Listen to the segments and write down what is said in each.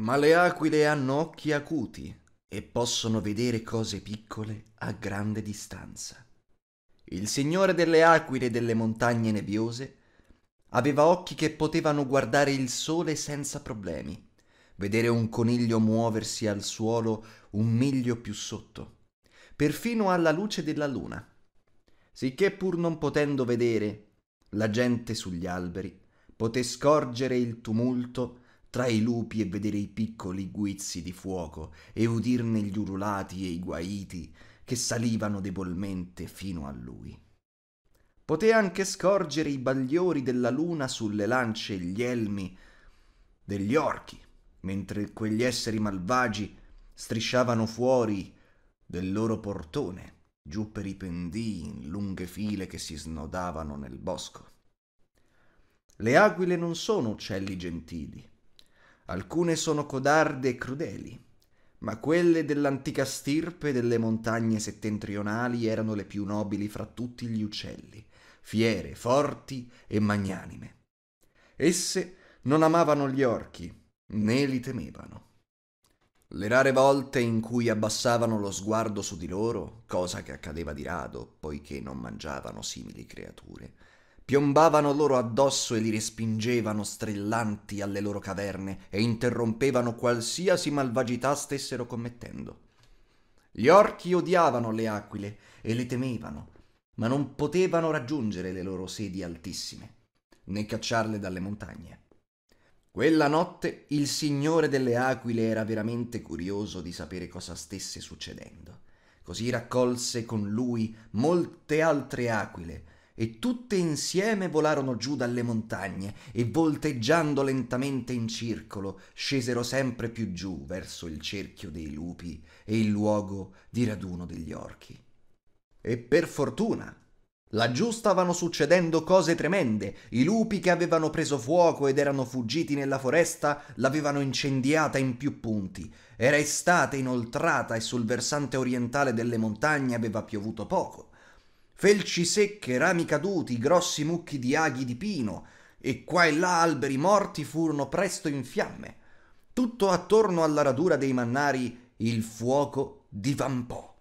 ma le aquile hanno occhi acuti e possono vedere cose piccole a grande distanza. Il Signore delle aquile e delle montagne nebbiose aveva occhi che potevano guardare il sole senza problemi, vedere un coniglio muoversi al suolo un miglio più sotto, perfino alla luce della luna. Sicché pur non potendo vedere, la gente sugli alberi poté scorgere il tumulto tra i lupi e vedere i piccoli guizzi di fuoco e udirne gli urulati e i guaiti che salivano debolmente fino a lui. Poté anche scorgere i bagliori della luna sulle lance e gli elmi degli orchi, mentre quegli esseri malvagi strisciavano fuori del loro portone, giù per i pendii in lunghe file che si snodavano nel bosco. Le aquile non sono uccelli gentili, Alcune sono codarde e crudeli, ma quelle dell'antica stirpe delle montagne settentrionali erano le più nobili fra tutti gli uccelli, fiere, forti e magnanime. Esse non amavano gli orchi, né li temevano. Le rare volte in cui abbassavano lo sguardo su di loro, cosa che accadeva di rado, poiché non mangiavano simili creature, Piombavano loro addosso e li respingevano strillanti alle loro caverne e interrompevano qualsiasi malvagità stessero commettendo. Gli orchi odiavano le aquile e le temevano, ma non potevano raggiungere le loro sedi altissime, né cacciarle dalle montagne. Quella notte il signore delle aquile era veramente curioso di sapere cosa stesse succedendo. Così raccolse con lui molte altre aquile, e tutte insieme volarono giù dalle montagne e volteggiando lentamente in circolo scesero sempre più giù verso il cerchio dei lupi e il luogo di raduno degli orchi. E per fortuna Laggiù stavano succedendo cose tremende. I lupi che avevano preso fuoco ed erano fuggiti nella foresta l'avevano incendiata in più punti. Era estate inoltrata e sul versante orientale delle montagne aveva piovuto poco felci secche, rami caduti, grossi mucchi di aghi di pino, e qua e là alberi morti furono presto in fiamme. Tutto attorno alla radura dei mannari il fuoco divampò.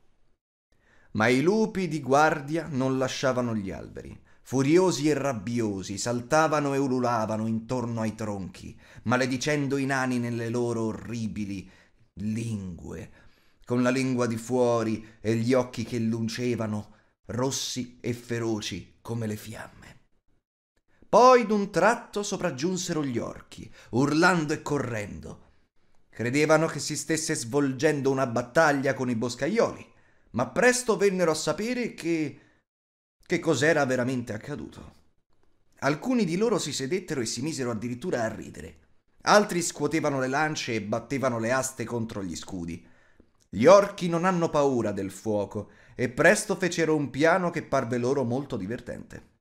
Ma i lupi di guardia non lasciavano gli alberi. Furiosi e rabbiosi saltavano e ululavano intorno ai tronchi, maledicendo i nani nelle loro orribili lingue, con la lingua di fuori e gli occhi che lucevano rossi e feroci come le fiamme. Poi d'un tratto sopraggiunsero gli orchi, urlando e correndo. Credevano che si stesse svolgendo una battaglia con i boscaioli, ma presto vennero a sapere che... che cos'era veramente accaduto. Alcuni di loro si sedettero e si misero addirittura a ridere. Altri scuotevano le lance e battevano le aste contro gli scudi. Gli orchi non hanno paura del fuoco e presto fecero un piano che parve loro molto divertente.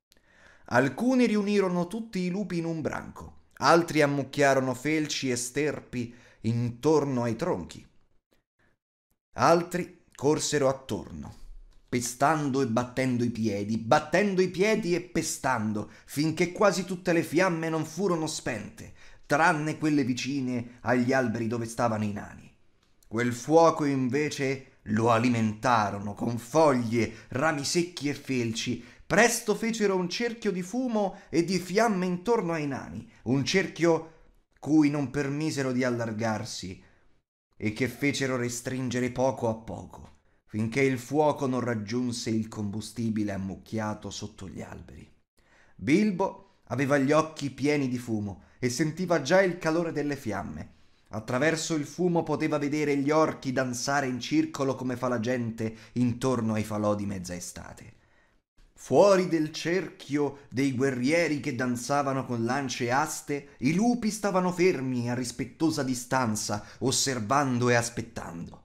Alcuni riunirono tutti i lupi in un branco, altri ammucchiarono felci e sterpi intorno ai tronchi. Altri corsero attorno, pestando e battendo i piedi, battendo i piedi e pestando, finché quasi tutte le fiamme non furono spente, tranne quelle vicine agli alberi dove stavano i nani. Quel fuoco invece lo alimentarono con foglie, rami secchi e felci. Presto fecero un cerchio di fumo e di fiamme intorno ai nani, un cerchio cui non permisero di allargarsi e che fecero restringere poco a poco, finché il fuoco non raggiunse il combustibile ammucchiato sotto gli alberi. Bilbo aveva gli occhi pieni di fumo e sentiva già il calore delle fiamme Attraverso il fumo poteva vedere gli orchi danzare in circolo come fa la gente intorno ai falò di mezza estate. Fuori del cerchio dei guerrieri che danzavano con lance e aste, i lupi stavano fermi a rispettosa distanza, osservando e aspettando.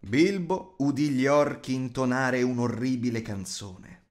Bilbo udì gli orchi intonare un'orribile canzone.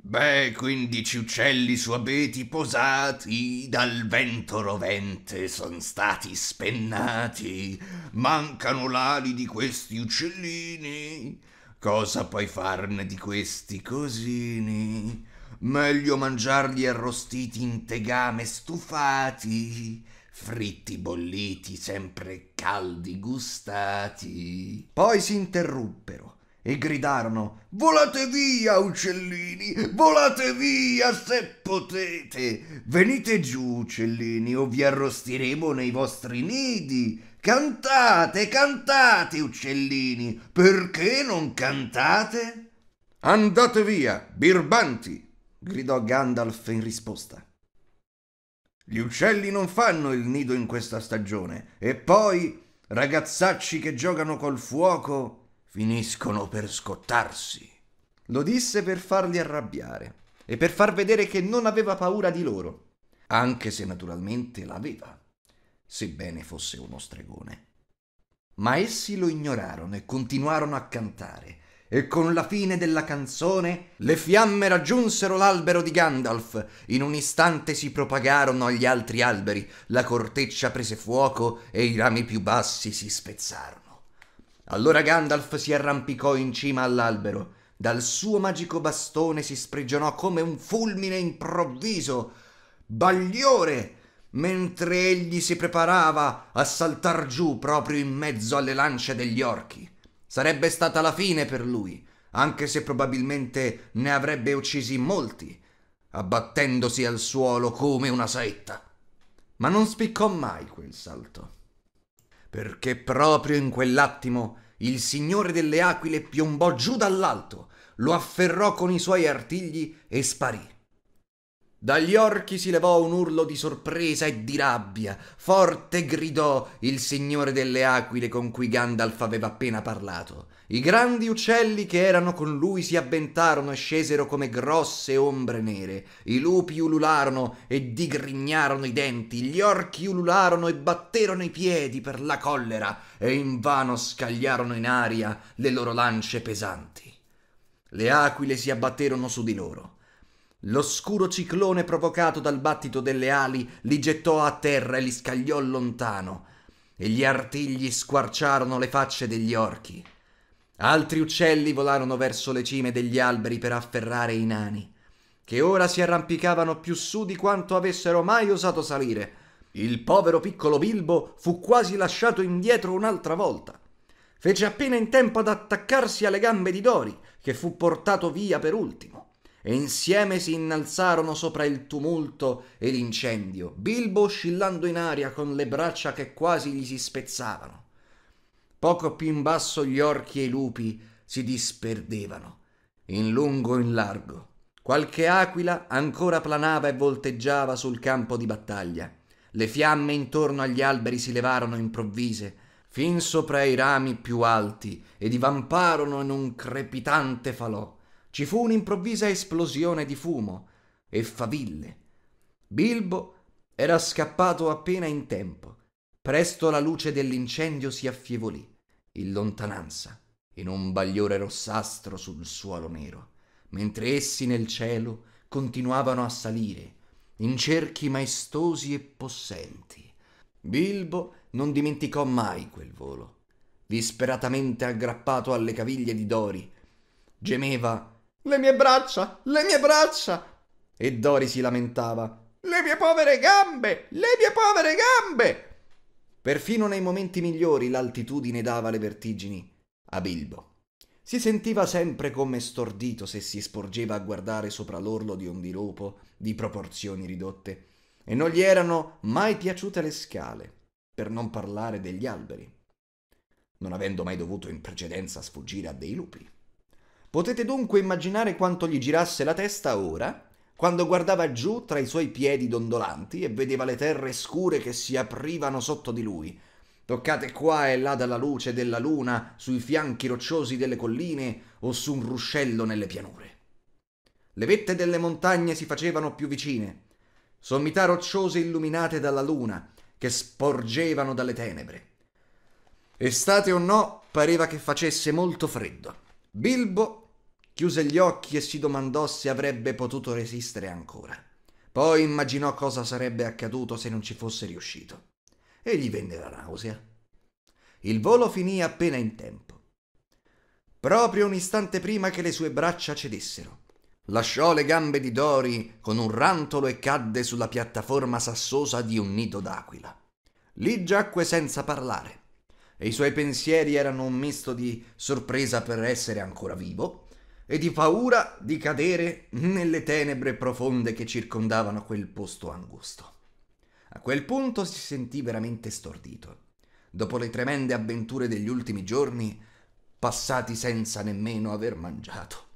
Beh, quindici uccelli su abeti posati, dal vento rovente son stati spennati. Mancano l'ali di questi uccellini, cosa puoi farne di questi cosini? Meglio mangiarli arrostiti in tegame stufati, fritti bolliti sempre caldi gustati. Poi si interruppero e gridarono Volate via, uccellini, volate via se potete. Venite giù, uccellini, o vi arrostiremo nei vostri nidi. Cantate, cantate, uccellini, perché non cantate? Andate via, birbanti, gridò Gandalf in risposta. Gli uccelli non fanno il nido in questa stagione, e poi ragazzacci che giocano col fuoco finiscono per scottarsi. Lo disse per farli arrabbiare e per far vedere che non aveva paura di loro, anche se naturalmente l'aveva, sebbene fosse uno stregone. Ma essi lo ignorarono e continuarono a cantare, e con la fine della canzone le fiamme raggiunsero l'albero di Gandalf, in un istante si propagarono agli altri alberi, la corteccia prese fuoco e i rami più bassi si spezzarono. Allora Gandalf si arrampicò in cima all'albero, dal suo magico bastone si sprigionò come un fulmine improvviso, bagliore, mentre egli si preparava a saltar giù proprio in mezzo alle lance degli orchi. Sarebbe stata la fine per lui, anche se probabilmente ne avrebbe uccisi molti, abbattendosi al suolo come una saetta. Ma non spiccò mai quel salto perché proprio in quell'attimo il Signore delle Aquile piombò giù dall'alto, lo afferrò con i suoi artigli e sparì. Dagli orchi si levò un urlo di sorpresa e di rabbia. Forte gridò il signore delle aquile con cui Gandalf aveva appena parlato. I grandi uccelli che erano con lui si avventarono e scesero come grosse ombre nere. I lupi ulularono e digrignarono i denti. Gli orchi ulularono e batterono i piedi per la collera e invano scagliarono in aria le loro lance pesanti. Le aquile si abbatterono su di loro. L'oscuro ciclone provocato dal battito delle ali li gettò a terra e li scagliò lontano, e gli artigli squarciarono le facce degli orchi. Altri uccelli volarono verso le cime degli alberi per afferrare i nani, che ora si arrampicavano più su di quanto avessero mai osato salire. Il povero piccolo Bilbo fu quasi lasciato indietro un'altra volta. Fece appena in tempo ad attaccarsi alle gambe di Dori, che fu portato via per ultimo e insieme si innalzarono sopra il tumulto e l'incendio, Bilbo oscillando in aria con le braccia che quasi gli si spezzavano. Poco più in basso gli orchi e i lupi si disperdevano, in lungo e in largo. Qualche aquila ancora planava e volteggiava sul campo di battaglia. Le fiamme intorno agli alberi si levarono improvvise, fin sopra i rami più alti, e divamparono in un crepitante falò. Ci fu un'improvvisa esplosione di fumo e faville. Bilbo era scappato appena in tempo. Presto la luce dell'incendio si affievolì, in lontananza, in un bagliore rossastro sul suolo nero, mentre essi nel cielo continuavano a salire, in cerchi maestosi e possenti. Bilbo non dimenticò mai quel volo. Disperatamente aggrappato alle caviglie di Dori, gemeva le mie braccia! Le mie braccia! E Dori si lamentava. Le mie povere gambe! Le mie povere gambe! Perfino nei momenti migliori l'altitudine dava le vertigini a Bilbo. Si sentiva sempre come stordito se si sporgeva a guardare sopra l'orlo di un diropo di proporzioni ridotte, e non gli erano mai piaciute le scale, per non parlare degli alberi, non avendo mai dovuto in precedenza sfuggire a dei lupi. Potete dunque immaginare quanto gli girasse la testa ora, quando guardava giù tra i suoi piedi dondolanti e vedeva le terre scure che si aprivano sotto di lui, toccate qua e là dalla luce della luna sui fianchi rocciosi delle colline o su un ruscello nelle pianure. Le vette delle montagne si facevano più vicine, sommità rocciose illuminate dalla luna che sporgevano dalle tenebre. Estate o no, pareva che facesse molto freddo. Bilbo chiuse gli occhi e si domandò se avrebbe potuto resistere ancora. Poi immaginò cosa sarebbe accaduto se non ci fosse riuscito. E gli venne la nausea. Il volo finì appena in tempo. Proprio un istante prima che le sue braccia cedessero. Lasciò le gambe di Dori con un rantolo e cadde sulla piattaforma sassosa di un nido d'aquila. Lì giacque senza parlare e i suoi pensieri erano un misto di sorpresa per essere ancora vivo e di paura di cadere nelle tenebre profonde che circondavano quel posto angusto. A quel punto si sentì veramente stordito. Dopo le tremende avventure degli ultimi giorni, passati senza nemmeno aver mangiato.